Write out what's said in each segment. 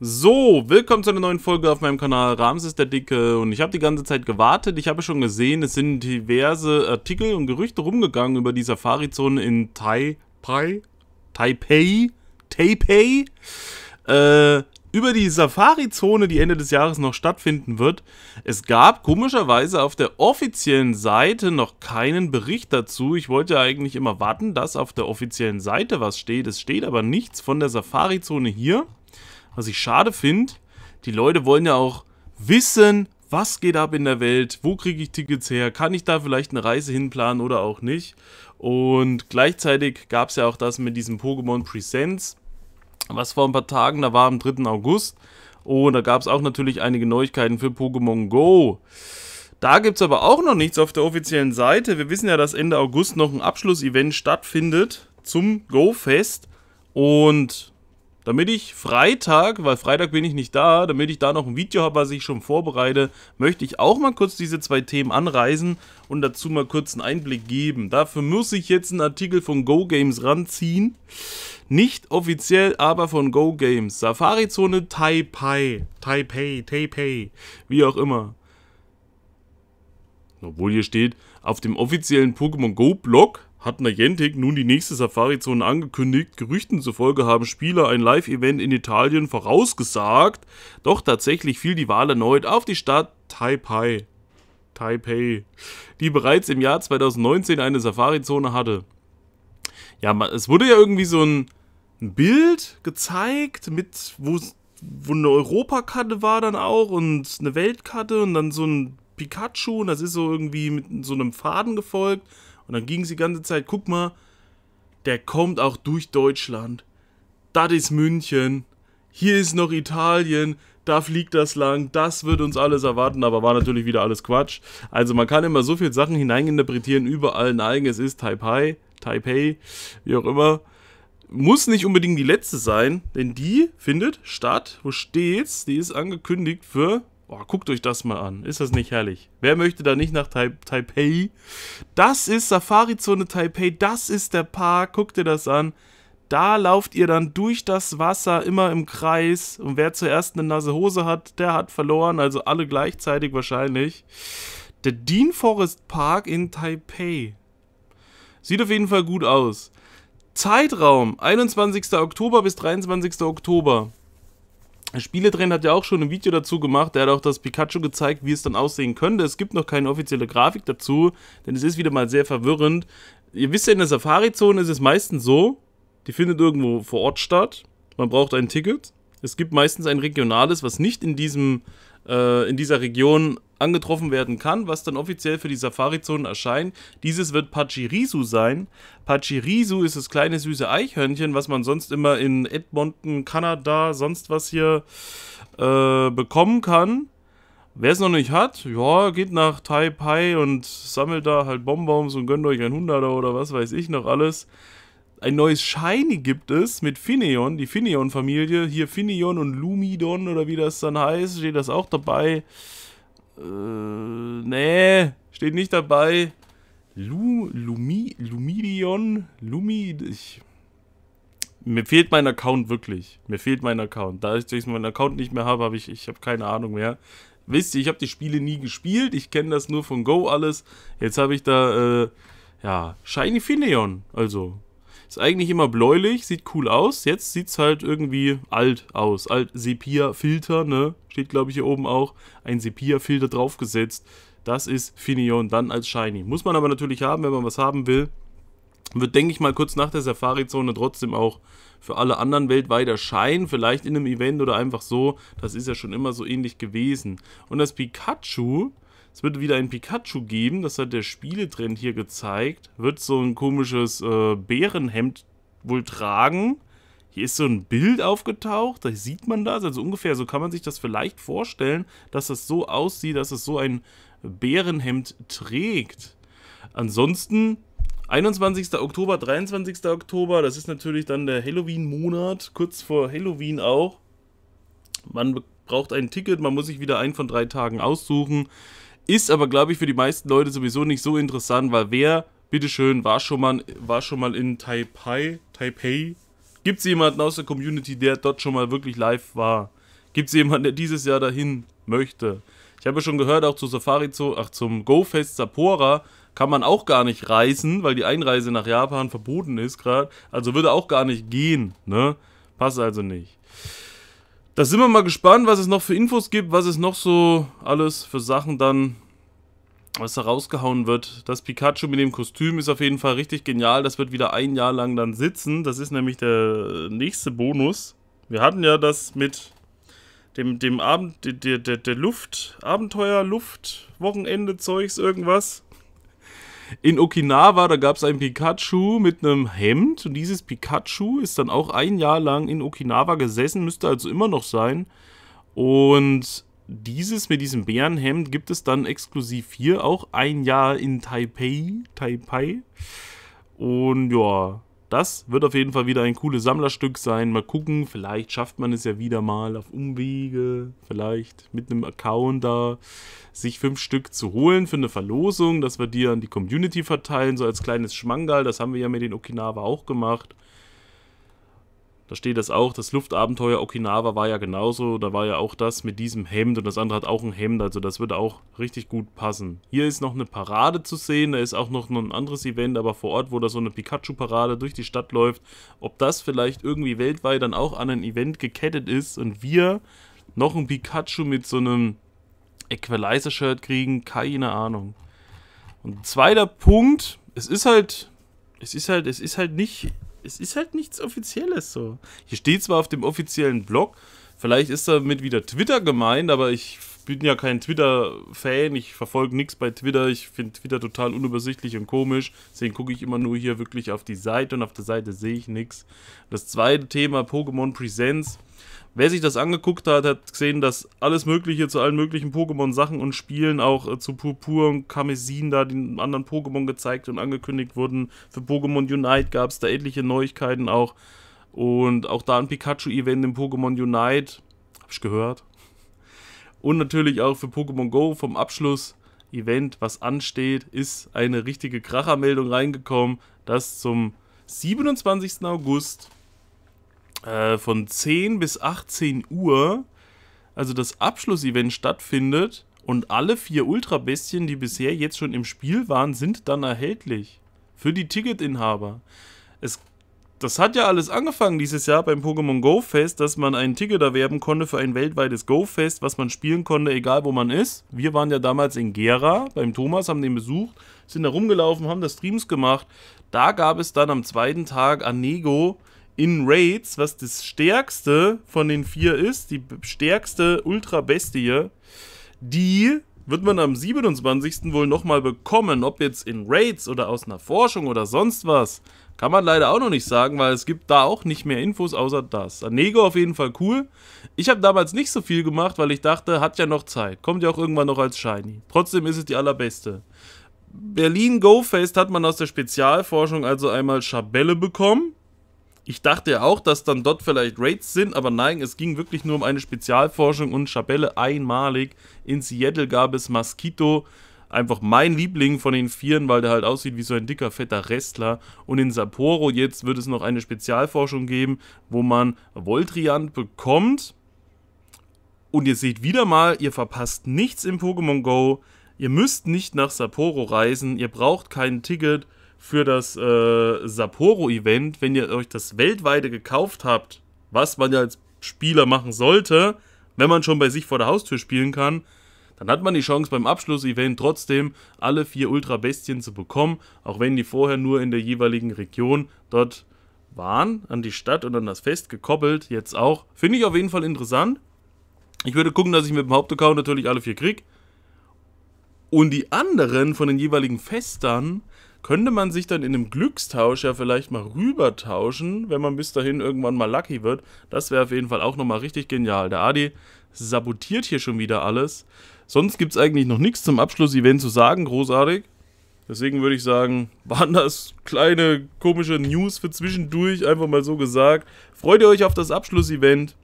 So, willkommen zu einer neuen Folge auf meinem Kanal. Rams ist der Dicke und ich habe die ganze Zeit gewartet. Ich habe schon gesehen, es sind diverse Artikel und Gerüchte rumgegangen über die Safari-Zone in Taipei, Taipei, Taipei, äh, über die Safari-Zone, die Ende des Jahres noch stattfinden wird. Es gab komischerweise auf der offiziellen Seite noch keinen Bericht dazu. Ich wollte ja eigentlich immer warten, dass auf der offiziellen Seite was steht. Es steht aber nichts von der Safari-Zone hier was ich schade finde. Die Leute wollen ja auch wissen, was geht ab in der Welt, wo kriege ich Tickets her, kann ich da vielleicht eine Reise hinplanen oder auch nicht. Und gleichzeitig gab es ja auch das mit diesem Pokémon Presents, was vor ein paar Tagen, da war am 3. August. Und da gab es auch natürlich einige Neuigkeiten für Pokémon Go. Da gibt es aber auch noch nichts auf der offiziellen Seite. Wir wissen ja, dass Ende August noch ein Abschlussevent stattfindet zum Go-Fest. Und damit ich Freitag, weil Freitag bin ich nicht da, damit ich da noch ein Video habe, was ich schon vorbereite, möchte ich auch mal kurz diese zwei Themen anreißen und dazu mal kurz einen Einblick geben. Dafür muss ich jetzt einen Artikel von Go Games ranziehen. Nicht offiziell, aber von Go Games. Safari-Zone Taipei. Taipei, Taipei, wie auch immer. Obwohl hier steht, auf dem offiziellen Pokémon Go Blog hat Niantic nun die nächste Safari-Zone angekündigt. Gerüchten zufolge haben Spieler ein Live-Event in Italien vorausgesagt. Doch tatsächlich fiel die Wahl erneut auf die Stadt Taipei. Taipei, die bereits im Jahr 2019 eine Safari-Zone hatte. Ja, es wurde ja irgendwie so ein Bild gezeigt, mit wo, wo eine Europakarte war dann auch und eine Weltkarte und dann so ein Pikachu und das ist so irgendwie mit so einem Faden gefolgt. Und dann ging sie die ganze Zeit, guck mal, der kommt auch durch Deutschland. Das ist München. Hier ist noch Italien. Da fliegt das lang. Das wird uns alles erwarten. Aber war natürlich wieder alles Quatsch. Also man kann immer so viele Sachen hineininterpretieren. Überall nein, es ist Taipei, Taipei, wie auch immer. Muss nicht unbedingt die letzte sein, denn die findet statt. Wo steht's? Die ist angekündigt für Boah, guckt euch das mal an. Ist das nicht herrlich? Wer möchte da nicht nach tai Taipei? Das ist Safari-Zone Taipei. Das ist der Park. Guckt ihr das an. Da lauft ihr dann durch das Wasser immer im Kreis. Und wer zuerst eine nasse Hose hat, der hat verloren. Also alle gleichzeitig wahrscheinlich. Der Dean Forest Park in Taipei. Sieht auf jeden Fall gut aus. Zeitraum 21. Oktober bis 23. Oktober. Spiele drin hat ja auch schon ein Video dazu gemacht, der hat auch das Pikachu gezeigt, wie es dann aussehen könnte. Es gibt noch keine offizielle Grafik dazu, denn es ist wieder mal sehr verwirrend. Ihr wisst ja, in der Safari-Zone ist es meistens so, die findet irgendwo vor Ort statt, man braucht ein Ticket. Es gibt meistens ein regionales, was nicht in, diesem, äh, in dieser Region angetroffen werden kann, was dann offiziell für die Safari-Zonen erscheint. Dieses wird Pachirisu sein. Pachirisu ist das kleine süße Eichhörnchen, was man sonst immer in Edmonton, Kanada, sonst was hier äh, bekommen kann. Wer es noch nicht hat, ja, geht nach Taipei und sammelt da halt Bonbons und gönnt euch ein Hunderter oder was weiß ich noch alles. Ein neues Shiny gibt es mit Fineon, die Fineon-Familie. Hier Fineon und Lumidon oder wie das dann heißt, steht das auch dabei. Äh, nee, steht nicht dabei. Lu, Lumi, Lumirion? Lumi, ich... Mir fehlt mein Account wirklich. Mir fehlt mein Account. Da ich meinen Account nicht mehr habe, habe ich, ich habe keine Ahnung mehr. Wisst ihr, ich habe die Spiele nie gespielt. Ich kenne das nur von Go alles. Jetzt habe ich da, äh, ja, Shiny Fineon. Also, ist eigentlich immer bläulich, sieht cool aus. Jetzt sieht es halt irgendwie alt aus. Alt Sepia-Filter, ne? Steht, glaube ich, hier oben auch. Ein Sepia-Filter draufgesetzt. Das ist Finion dann als Shiny. Muss man aber natürlich haben, wenn man was haben will. Wird, denke ich mal, kurz nach der Safari-Zone trotzdem auch für alle anderen weltweit erscheinen. Vielleicht in einem Event oder einfach so. Das ist ja schon immer so ähnlich gewesen. Und das Pikachu es wird wieder ein Pikachu geben, das hat der Spieletrend hier gezeigt. Wird so ein komisches äh, Bärenhemd wohl tragen. Hier ist so ein Bild aufgetaucht, da sieht man das, also ungefähr so kann man sich das vielleicht vorstellen, dass das so aussieht, dass es so ein Bärenhemd trägt. Ansonsten 21. Oktober, 23. Oktober, das ist natürlich dann der Halloween-Monat, kurz vor Halloween auch. Man braucht ein Ticket, man muss sich wieder einen von drei Tagen aussuchen. Ist aber, glaube ich, für die meisten Leute sowieso nicht so interessant, weil wer, bitteschön, war schon mal, war schon mal in Taipei? Taipei? Gibt es jemanden aus der Community, der dort schon mal wirklich live war? Gibt es jemanden, der dieses Jahr dahin möchte? Ich habe ja schon gehört, auch zu Safari Zoo, ach, zum GoFest Sappora kann man auch gar nicht reisen, weil die Einreise nach Japan verboten ist gerade. Also würde auch gar nicht gehen, ne? Passt also nicht. Da sind wir mal gespannt, was es noch für Infos gibt, was es noch so alles für Sachen dann, was da rausgehauen wird. Das Pikachu mit dem Kostüm ist auf jeden Fall richtig genial. Das wird wieder ein Jahr lang dann sitzen. Das ist nämlich der nächste Bonus. Wir hatten ja das mit dem, dem Abend, der, der, der Luft, Abenteuer, Luft, Wochenende, Zeugs, irgendwas in Okinawa, da gab es ein Pikachu mit einem Hemd und dieses Pikachu ist dann auch ein Jahr lang in Okinawa gesessen, müsste also immer noch sein. Und dieses mit diesem Bärenhemd gibt es dann exklusiv hier auch ein Jahr in Taipei, Taipei. Und ja, das wird auf jeden Fall wieder ein cooles Sammlerstück sein. Mal gucken, vielleicht schafft man es ja wieder mal auf Umwege, vielleicht mit einem Account da, sich fünf Stück zu holen für eine Verlosung, dass wir die an die Community verteilen, so als kleines Schmangal. Das haben wir ja mit den Okinawa auch gemacht. Da steht das auch, das Luftabenteuer Okinawa war ja genauso, da war ja auch das mit diesem Hemd und das andere hat auch ein Hemd, also das würde auch richtig gut passen. Hier ist noch eine Parade zu sehen, da ist auch noch ein anderes Event, aber vor Ort, wo da so eine Pikachu-Parade durch die Stadt läuft, ob das vielleicht irgendwie weltweit dann auch an ein Event gekettet ist und wir noch ein Pikachu mit so einem Equalizer-Shirt kriegen, keine Ahnung. Und zweiter Punkt, es ist halt, es ist halt, es ist halt nicht es ist halt nichts Offizielles so. Hier steht zwar auf dem offiziellen Blog, vielleicht ist damit wieder Twitter gemeint, aber ich bin ja kein Twitter-Fan, ich verfolge nichts bei Twitter, ich finde Twitter total unübersichtlich und komisch, deswegen gucke ich immer nur hier wirklich auf die Seite und auf der Seite sehe ich nichts. Das zweite Thema Pokémon Presents Wer sich das angeguckt hat, hat gesehen, dass alles Mögliche zu allen möglichen Pokémon-Sachen und Spielen auch äh, zu Purpur und Kamezin, da den anderen Pokémon gezeigt und angekündigt wurden. Für Pokémon Unite gab es da etliche Neuigkeiten auch. Und auch da ein Pikachu-Event im Pokémon Unite. Hab ich gehört. Und natürlich auch für Pokémon Go vom Abschluss. Event, was ansteht, ist eine richtige Krachermeldung reingekommen, dass zum 27. August äh, von 10 bis 18 Uhr, also das Abschlussevent stattfindet und alle vier Ultra-Bestien, die bisher jetzt schon im Spiel waren, sind dann erhältlich. Für die Ticketinhaber. Es, das hat ja alles angefangen dieses Jahr beim Pokémon Go Fest, dass man ein Ticket erwerben konnte für ein weltweites Go Fest, was man spielen konnte, egal wo man ist. Wir waren ja damals in Gera beim Thomas, haben den besucht, sind da rumgelaufen, haben da Streams gemacht. Da gab es dann am zweiten Tag Anego, in Raids, was das stärkste von den vier ist, die stärkste Ultra-Bestie, die wird man am 27. wohl nochmal bekommen. Ob jetzt in Raids oder aus einer Forschung oder sonst was, kann man leider auch noch nicht sagen, weil es gibt da auch nicht mehr Infos außer das. Anego auf jeden Fall cool. Ich habe damals nicht so viel gemacht, weil ich dachte, hat ja noch Zeit. Kommt ja auch irgendwann noch als Shiny. Trotzdem ist es die allerbeste. Berlin Go Fest hat man aus der Spezialforschung also einmal Schabelle bekommen. Ich dachte ja auch, dass dann dort vielleicht Raids sind, aber nein, es ging wirklich nur um eine Spezialforschung und Schabelle einmalig. In Seattle gab es Mosquito, einfach mein Liebling von den Vieren, weil der halt aussieht wie so ein dicker, fetter Restler. Und in Sapporo jetzt wird es noch eine Spezialforschung geben, wo man Voltriant bekommt. Und ihr seht wieder mal, ihr verpasst nichts im Pokémon Go. Ihr müsst nicht nach Sapporo reisen, ihr braucht kein Ticket für das äh, Sapporo-Event, wenn ihr euch das weltweite gekauft habt, was man ja als Spieler machen sollte, wenn man schon bei sich vor der Haustür spielen kann, dann hat man die Chance beim Abschluss-Event trotzdem alle vier Ultra-Bestien zu bekommen, auch wenn die vorher nur in der jeweiligen Region dort waren, an die Stadt und an das Fest gekoppelt, jetzt auch. Finde ich auf jeden Fall interessant. Ich würde gucken, dass ich mit dem Hauptaccount natürlich alle vier kriege. Und die anderen von den jeweiligen Festern könnte man sich dann in einem Glückstausch ja vielleicht mal rübertauschen, wenn man bis dahin irgendwann mal lucky wird. Das wäre auf jeden Fall auch nochmal richtig genial. Der Adi sabotiert hier schon wieder alles. Sonst gibt es eigentlich noch nichts zum Abschluss-Event zu sagen, großartig. Deswegen würde ich sagen, waren das kleine komische News für zwischendurch, einfach mal so gesagt. Freut ihr euch auf das Abschlussevent?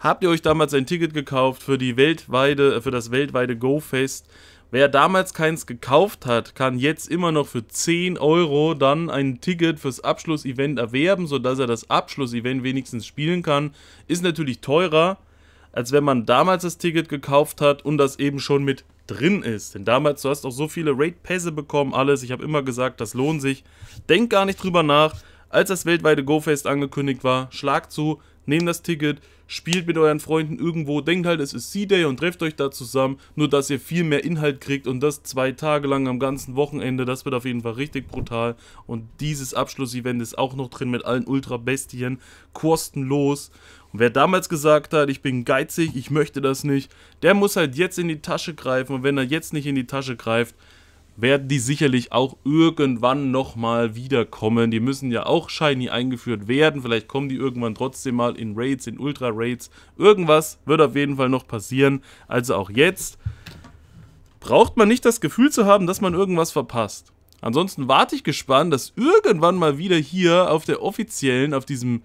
Habt ihr euch damals ein Ticket gekauft für die weltweite, für das weltweite Go-Fest? Wer damals keins gekauft hat, kann jetzt immer noch für 10 Euro dann ein Ticket fürs Abschlussevent erwerben, sodass er das Abschlussevent wenigstens spielen kann. Ist natürlich teurer, als wenn man damals das Ticket gekauft hat und das eben schon mit drin ist. Denn damals, du hast auch so viele Raid-Pässe bekommen, alles. Ich habe immer gesagt, das lohnt sich. Denk gar nicht drüber nach. Als das weltweite GoFest angekündigt war, schlag zu, nimm das Ticket, spielt mit euren Freunden irgendwo, denkt halt, es ist C-Day und trefft euch da zusammen, nur dass ihr viel mehr Inhalt kriegt und das zwei Tage lang am ganzen Wochenende, das wird auf jeden Fall richtig brutal und dieses Abschlussevent ist auch noch drin mit allen Ultra-Bestien, kostenlos und wer damals gesagt hat, ich bin geizig, ich möchte das nicht, der muss halt jetzt in die Tasche greifen und wenn er jetzt nicht in die Tasche greift, werden die sicherlich auch irgendwann nochmal wiederkommen. Die müssen ja auch shiny eingeführt werden. Vielleicht kommen die irgendwann trotzdem mal in Raids, in Ultra Raids. Irgendwas wird auf jeden Fall noch passieren. Also auch jetzt braucht man nicht das Gefühl zu haben, dass man irgendwas verpasst. Ansonsten warte ich gespannt, dass irgendwann mal wieder hier auf der offiziellen, auf diesem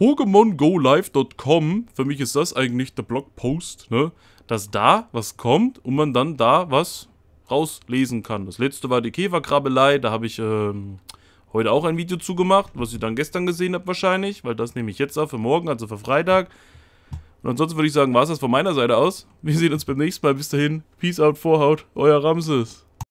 PokémonGoLive.com, für mich ist das eigentlich der Blogpost, ne, dass da was kommt und man dann da was rauslesen kann. Das letzte war die Käferkrabbelei, da habe ich ähm, heute auch ein Video zugemacht, was ihr dann gestern gesehen habt wahrscheinlich, weil das nehme ich jetzt auf für morgen, also für Freitag. Und ansonsten würde ich sagen, war es das von meiner Seite aus. Wir sehen uns beim nächsten Mal. Bis dahin, Peace out, Vorhaut, euer Ramses.